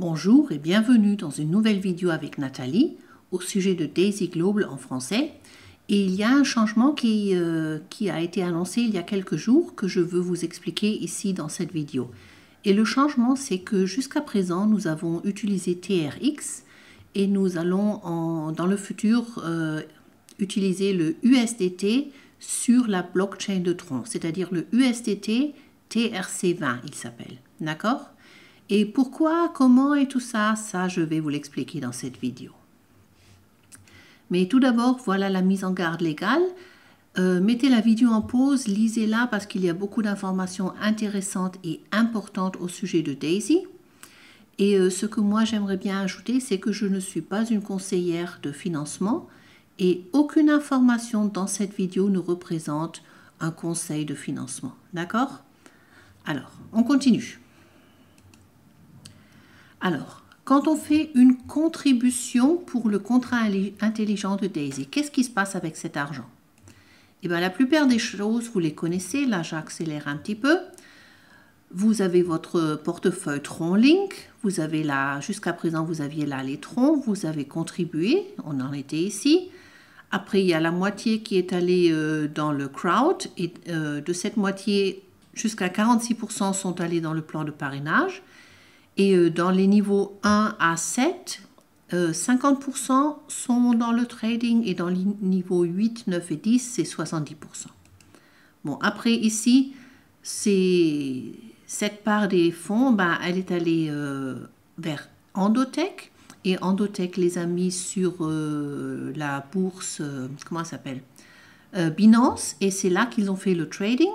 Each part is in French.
Bonjour et bienvenue dans une nouvelle vidéo avec Nathalie au sujet de Daisy Global en français. Et il y a un changement euh, qui, a été annoncé il y a quelques jours que je veux vous expliquer ici dans cette vidéo. Et le changement, c'est que jusqu'à présent, nous avons utilisé TRX et nous allons dans le futur euh, utiliser le USDT sur la blockchain de Tron, c'est-à-dire le USDT TRC20, il s'appelle. D'accord et pourquoi, comment et tout ça, ça je vais vous l'expliquer dans cette vidéo. Mais tout d'abord, voilà la mise en garde légale. Euh, mettez la vidéo en pause, lisez-la parce qu'il y a beaucoup d'informations intéressantes et importantes au sujet de Daisy. Et euh, ce que moi j'aimerais bien ajouter, c'est que je ne suis pas une conseillère de financement et aucune information dans cette vidéo ne représente un conseil de financement. D'accord Alors, on continue. Alors, quand on fait une contribution pour le contrat intelligent de Daisy, qu'est-ce qui se passe avec cet argent Eh bien, la plupart des choses, vous les connaissez. Là, j'accélère un petit peu. Vous avez votre portefeuille Tronlink. Vous avez là, jusqu'à présent, vous aviez là les troncs. Vous avez contribué. On en était ici. Après, il y a la moitié qui est allée euh, dans le crowd. Et euh, de cette moitié, jusqu'à 46% sont allés dans le plan de parrainage. Et euh, dans les niveaux 1 à 7, 50% euh, sont dans le trading et dans les niveaux 8, 9 et 10, c'est 70%. Bon, après ici, cette part des fonds, ben, elle est allée euh, vers Endotech. Et Endotech les a mis sur la bourse, comment ça s'appelle Binance. Et c'est là qu'ils ont fait le trading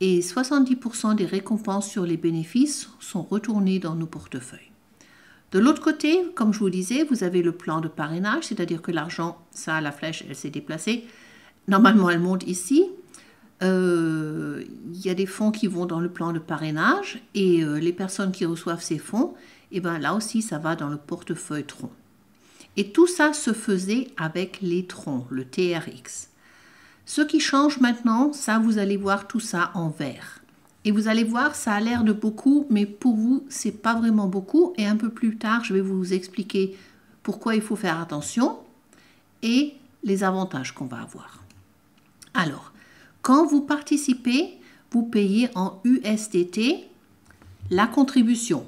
et 70% des récompenses sur les bénéfices sont retournées dans nos portefeuilles. De l'autre côté, comme je vous disais, vous avez le plan de parrainage, c'est-à-dire que l'argent, ça, la flèche, elle s'est déplacée. Normalement, elle monte ici. Euh, il y a des fonds qui vont dans le plan de parrainage et euh, les personnes qui reçoivent ces fonds, eh ben, là aussi, ça va dans le portefeuille tronc. Et tout ça se faisait avec les troncs, le TRX. Ce qui change maintenant, ça, vous allez voir tout ça en vert. Et vous allez voir, ça a l'air de beaucoup, mais pour vous, c'est pas vraiment beaucoup. Et un peu plus tard, je vais vous expliquer pourquoi il faut faire attention et les avantages qu'on va avoir. Alors, quand vous participez, vous payez en USDT la contribution.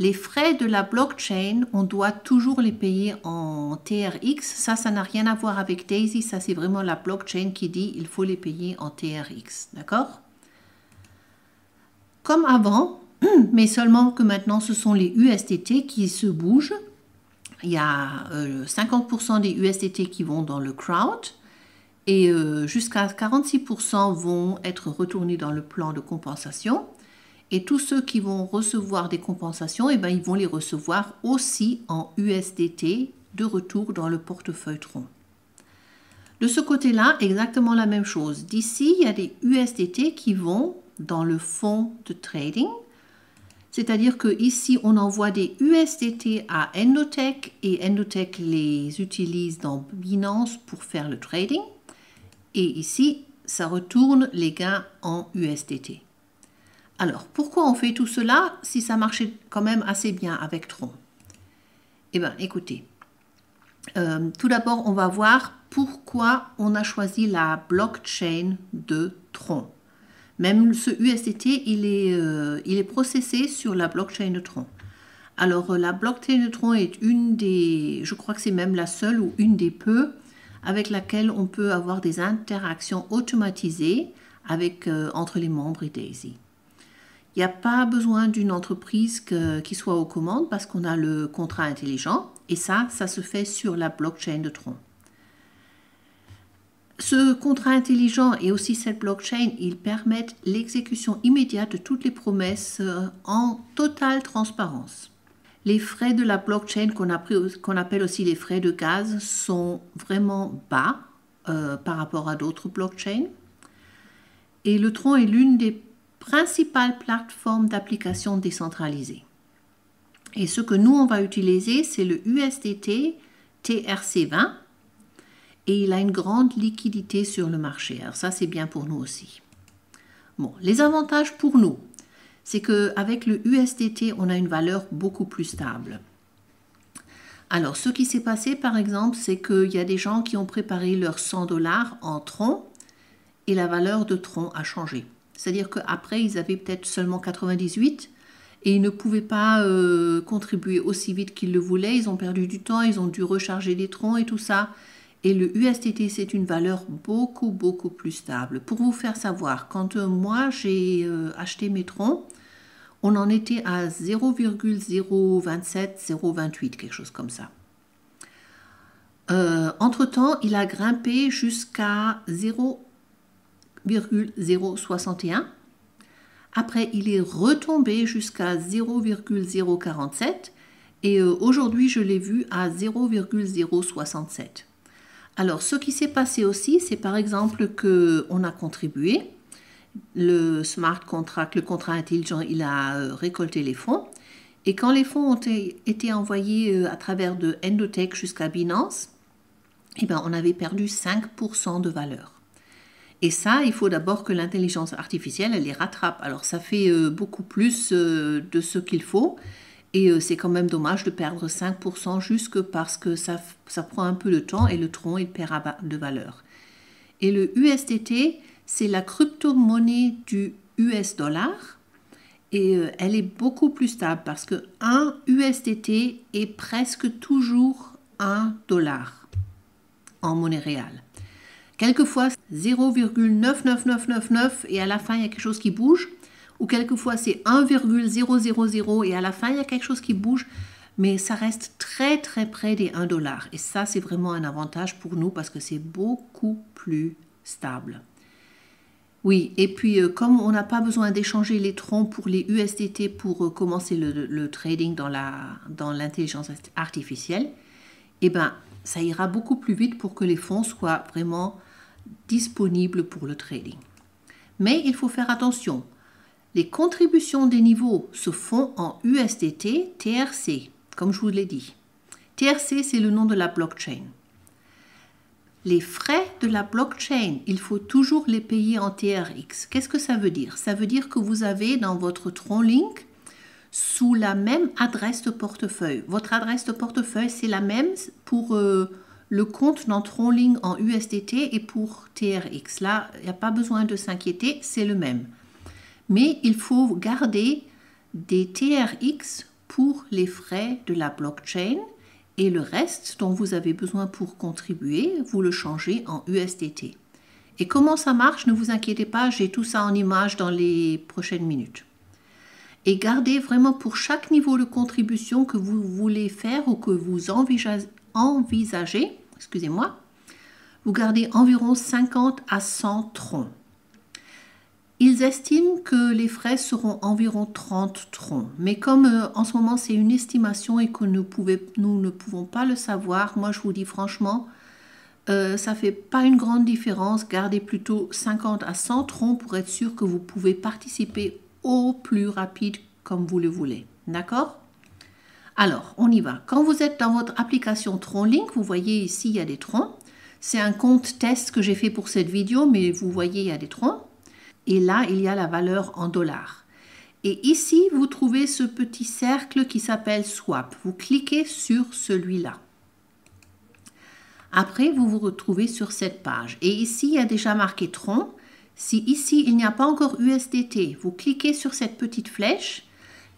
Les frais de la blockchain, on doit toujours les payer en TRX. Ça, ça n'a rien à voir avec Daisy. Ça, c'est vraiment la blockchain qui dit il faut les payer en TRX. D'accord Comme avant, mais seulement que maintenant, ce sont les USDT qui se bougent. Il y a 50% euh, des USDT qui vont dans le crowd et euh, jusqu'à 46% vont être retournés dans le plan de compensation. Et tous ceux qui vont recevoir des compensations, eh ben, ils vont les recevoir aussi en USDT de retour dans le portefeuille tronc. De ce côté-là, exactement la même chose. D'ici, il y a des USDT qui vont dans le fond de trading. C'est-à-dire que ici, on envoie des USDT à Endotech et Endotech les utilise dans Binance pour faire le trading. Et ici, ça retourne les gains en USDT. Alors, pourquoi on fait tout cela si ça marchait quand même assez bien avec Tron Eh bien, écoutez, euh, tout d'abord, on va voir pourquoi on a choisi la blockchain de Tron. Même ce USDT, il est, euh, il est processé sur la blockchain de Tron. Alors, euh, la blockchain de Tron est une des, je crois que c'est même la seule ou une des peu, avec laquelle on peut avoir des interactions automatisées avec, entre les membres et Daisy. Il n'y a pas besoin d'une entreprise qui soit aux commandes parce qu'on a le contrat intelligent et ça, ça se fait sur la blockchain de Tron. Ce contrat intelligent et aussi cette blockchain, ils permettent l'exécution immédiate de toutes les promesses euh, en totale transparence. Les frais de la blockchain, qu'on appelle aussi les frais de gaz, sont vraiment bas euh, par rapport à d'autres blockchains. Et le Tron est l'une des principale plateforme d'application décentralisée. Et ce que nous, on va utiliser, c'est le USDT TRC20 et il a une grande liquidité sur le marché. Alors ça, c'est bien pour nous aussi. Bon, les avantages pour nous, c'est qu'avec le USDT, on a une valeur beaucoup plus stable. Alors, ce qui s'est passé, par exemple, c'est qu'il y a des gens qui ont préparé leurs 100 dollars en tronc et la valeur de tronc a changé. C'est-à-dire qu'après, ils avaient peut-être seulement 98 et ils ne pouvaient pas euh, contribuer aussi vite qu'ils le voulaient. Ils ont perdu du temps, ils ont dû recharger des troncs et tout ça. Et le USTT, c'est une valeur beaucoup, beaucoup plus stable. Pour vous faire savoir, quand euh, moi j'ai euh, acheté mes troncs, on en était à 0,027, 028, quelque chose comme ça. Entre-temps, il a grimpé jusqu'à 0,1. 0,061. Après, il est retombé jusqu'à 0,047 et euh, aujourd'hui, je l'ai vu à 0,067. Alors, ce qui s'est passé aussi, c'est par exemple que on a contribué. Le smart contract, le contrat intelligent, il a euh, récolté les fonds. Et quand les fonds ont été envoyés euh, à travers de Endotech jusqu'à Binance, eh ben, on avait perdu 5% de valeur. Et ça, il faut d'abord que l'intelligence artificielle, les rattrape. Alors ça fait euh, beaucoup plus euh, de ce qu'il faut. Et euh, c'est quand même dommage de perdre 5% jusque parce que ça, ça prend un peu de temps et le tronc, il perd de valeur. Et le USDT, c'est la crypto-monnaie du US dollar. Et elle est beaucoup plus stable parce que 1 USDT est presque toujours 1 dollar en monnaie réelle. Quelquefois, 0,99999 et à la fin il y a quelque chose qui bouge, ou quelquefois c'est 1,000 et à la fin il y a quelque chose qui bouge, mais ça reste très très près des 1 dollar. Et ça c'est vraiment un avantage pour nous parce que c'est beaucoup plus stable. Oui, et puis euh, comme on n'a pas besoin d'échanger les troncs pour les USDT pour euh, commencer le, trading dans l'intelligence dans artificielle, eh ben, ça ira beaucoup plus vite pour que les fonds soient vraiment disponible pour le trading. Mais il faut faire attention. Les contributions des niveaux se font en USDT TRC, comme je vous l'ai dit. TRC, c'est le nom de la blockchain. Les frais de la blockchain, il faut toujours les payer en TRX. Qu'est-ce que ça veut dire Ça veut dire que vous avez dans votre Tronlink, sous la même adresse de portefeuille. Votre adresse de portefeuille, c'est la même pour euh, le compte n'entre en ligne en USDT et pour TRX. Là, il n'y a pas besoin de s'inquiéter, c'est le même. Mais il faut garder des TRX pour les frais de la blockchain et le reste dont vous avez besoin pour contribuer, vous le changez en USDT. Et comment ça marche, ne vous inquiétez pas, j'ai tout ça en image dans les prochaines minutes. Et gardez vraiment pour chaque niveau de contribution que vous voulez faire ou que vous envisagez envisagez, excusez-moi, vous gardez environ 50 à 100 troncs. Ils estiment que les frais seront environ 30 troncs. Mais comme euh, en ce moment c'est une estimation et que nous, nous, ne pouvons pas le savoir, moi je vous dis franchement, euh, ça ne fait pas une grande différence. Gardez plutôt 50 à 100 troncs pour être sûr que vous pouvez participer au plus rapide comme vous le voulez. D'accord alors, on y va. Quand vous êtes dans votre application TronLink, vous voyez ici, il y a des troncs. C'est un compte test que j'ai fait pour cette vidéo, mais vous voyez, il y a des troncs. Et là, il y a la valeur en dollars. Et ici, vous trouvez ce petit cercle qui s'appelle Swap. Vous cliquez sur celui-là. Après, vous vous retrouvez sur cette page. Et ici, il y a déjà marqué Tron. Si ici, il n'y a pas encore USDT, vous cliquez sur cette petite flèche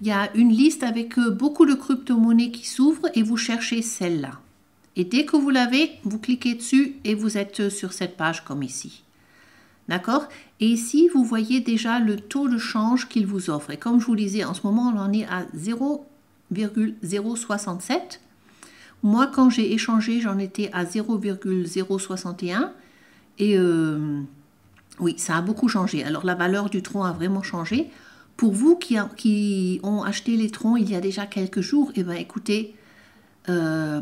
il y a une liste avec euh, beaucoup de crypto-monnaies qui s'ouvrent et vous cherchez celle-là. Et dès que vous l'avez, vous cliquez dessus et vous êtes euh, sur cette page comme ici. D'accord Et ici, vous voyez déjà le taux de change qu'il vous offre. Et comme je vous disais, en ce moment, on en est à 0,067. Moi, quand j'ai échangé, j'en étais à 0,061. Et euh, oui, ça a beaucoup changé. Alors, la valeur du tronc a vraiment changé. Pour vous qui, ont acheté les troncs il y a déjà quelques jours, eh ben, écoutez, euh,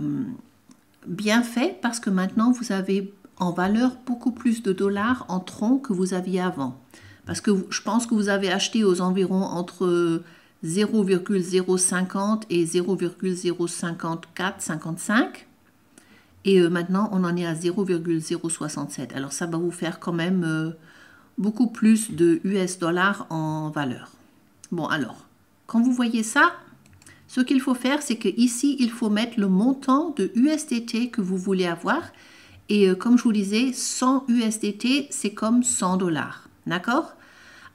bien fait parce que maintenant vous avez en valeur beaucoup plus de dollars en troncs que vous aviez avant. Parce que je pense que vous avez acheté aux environs entre 0,050 et 0,054, 55. Et euh, maintenant, on en est à 0,067. Alors ça va vous faire quand même euh, beaucoup plus de US dollars en valeur. Bon, alors, quand vous voyez ça, ce qu'il faut faire, c'est qu'ici, il faut mettre le montant de USDT que vous voulez avoir. Et euh, comme je vous disais, 100 USDT, c'est comme 100 dollars. D'accord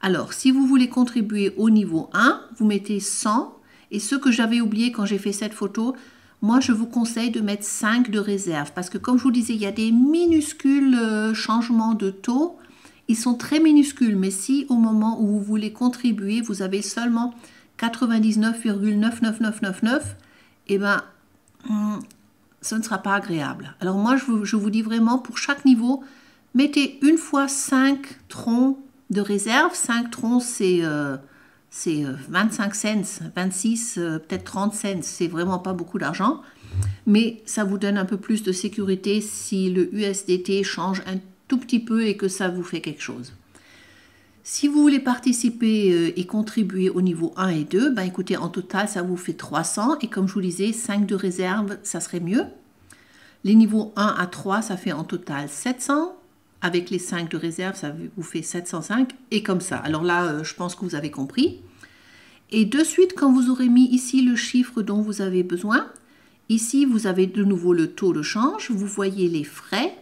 Alors, si vous voulez contribuer au niveau 1, vous mettez 100. Et ce que j'avais oublié quand j'ai fait cette photo, moi, je vous conseille de mettre 5 de réserve. Parce que comme je vous disais, il y a des minuscules euh, changements de taux ils sont très minuscules, mais si au moment où vous voulez contribuer, vous avez seulement 99,99999, et eh ben, hmm, ce ne sera pas agréable. Alors moi, je vous, dis vraiment, pour chaque niveau, mettez une fois 5 troncs de réserve. 5 troncs, c'est euh, c'est 25 euh, cents, 26, euh, peut-être 30 cents. C'est vraiment pas beaucoup d'argent. Mais ça vous donne un peu plus de sécurité si le USDT change un tout petit peu et que ça vous fait quelque chose. Si vous voulez participer euh, et contribuer au niveau 1 et 2, ben écoutez, en total, ça vous fait 300. Et comme je vous disais, 5 de réserve, ça serait mieux. Les niveaux 1 à 3, ça fait en total 700. Avec les 5 de réserve, ça vous fait 705. Et comme ça. Alors là, euh, je pense que vous avez compris. Et de suite, quand vous aurez mis ici le chiffre dont vous avez besoin, ici, vous avez de nouveau le taux de change. Vous voyez les frais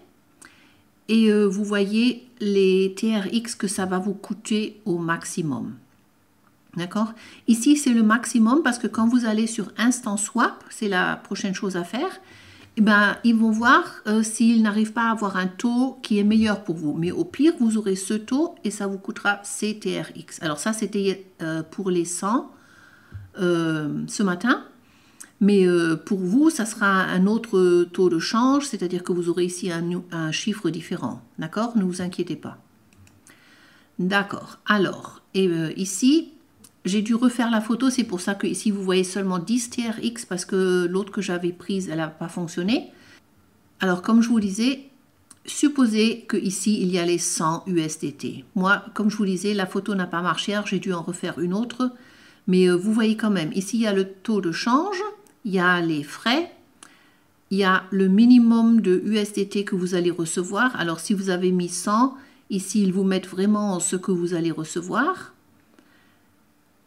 et euh, vous voyez les TRX que ça va vous coûter au maximum. D'accord Ici, c'est le maximum parce que quand vous allez sur Instant Swap, c'est la prochaine chose à faire, Et eh ben, ils vont voir euh, s'ils n'arrivent pas à avoir un taux qui est meilleur pour vous. Mais au pire, vous aurez ce taux et ça vous coûtera ces TRX. Alors ça, c'était euh, pour les 100 ce matin. Mais euh, pour vous, ça sera un autre euh, taux de change, c'est-à-dire que vous aurez ici un, chiffre différent. D'accord Ne vous inquiétez pas. D'accord. Alors, et euh, ici, j'ai dû refaire la photo, c'est pour ça que ici vous voyez seulement 10 TRX parce que l'autre que j'avais prise, elle n'a pas fonctionné. Alors comme je vous disais, supposez que il y a les 100 USDT. Moi, comme je vous disais, la photo n'a pas marché, alors j'ai dû en refaire une autre. Mais vous voyez quand même, ici il y a le taux de change il y a les frais, il y a le minimum de USDT que vous allez recevoir. Alors si vous avez mis 100, ici ils vous mettent vraiment ce que vous allez recevoir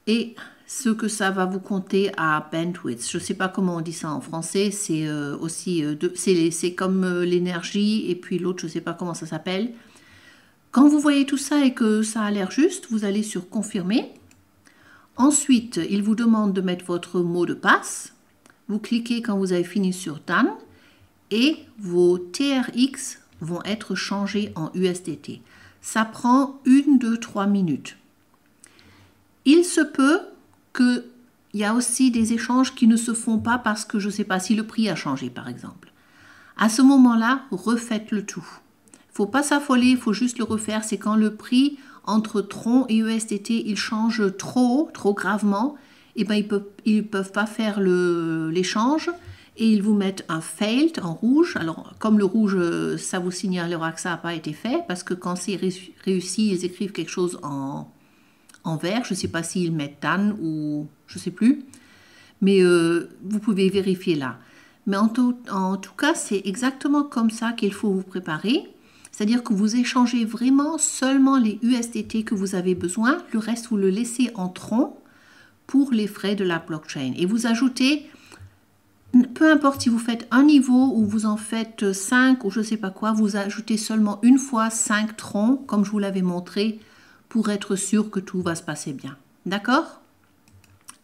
et ce que ça va vous compter à bandwidth. Je ne sais pas comment on dit ça en français, c'est euh, aussi euh, c'est comme euh, l'énergie et puis l'autre, je ne sais pas comment ça s'appelle. Quand vous voyez tout ça et que ça a l'air juste, vous allez sur confirmer. Ensuite, il vous demande de mettre votre mot de passe. Vous cliquez quand vous avez fini sur TAN et vos TRX vont être changés en USDT. Ça prend une, deux, trois minutes. Il se peut qu'il y a aussi des échanges qui ne se font pas parce que je ne sais pas si le prix a changé, par exemple. À ce moment-là, refaites le tout. Il ne faut pas s'affoler, il faut juste le refaire. C'est quand le prix entre Tron et USDT, il change trop, trop gravement, et eh ben, ils ne peuvent, pas faire l'échange et ils vous mettent un failed en rouge. Alors, comme le rouge, euh, ça vous signalera que ça n'a pas été fait, parce que quand c'est réussi, ils écrivent quelque chose en, en vert. Je ne sais pas s'ils mettent tan ou je ne sais plus. Mais euh, vous pouvez vérifier là. Mais en tout, en tout cas, c'est exactement comme ça qu'il faut vous préparer. C'est-à-dire que vous échangez vraiment seulement les USDT que vous avez besoin. Le reste, vous le laissez en tronc pour les frais de la blockchain. Et vous ajoutez, peu importe si vous faites un niveau ou vous en faites 5 ou je sais pas quoi, vous ajoutez seulement une fois 5 troncs, comme je vous l'avais montré, pour être sûr que tout va se passer bien. D'accord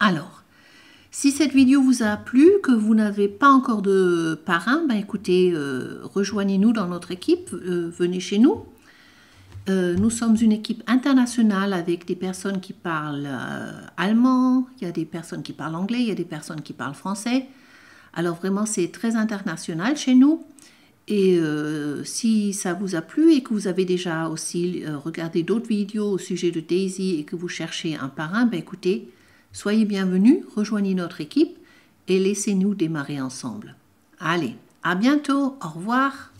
Alors, si cette vidéo vous a plu, que vous n'avez pas encore de parrain, ben écoutez, euh, rejoignez-nous dans notre équipe, euh, venez chez nous. Euh, nous sommes une équipe internationale avec des personnes qui parlent euh, allemand, il y a des personnes qui parlent anglais, il y a des personnes qui parlent français. Alors vraiment, c'est très international chez nous. Et euh, si ça vous a plu et que vous avez déjà aussi regardé d'autres vidéos au sujet de Daisy et que vous cherchez un parrain, ben écoutez, soyez bienvenus, rejoignez notre équipe et laissez-nous démarrer ensemble. Allez, à bientôt, au revoir.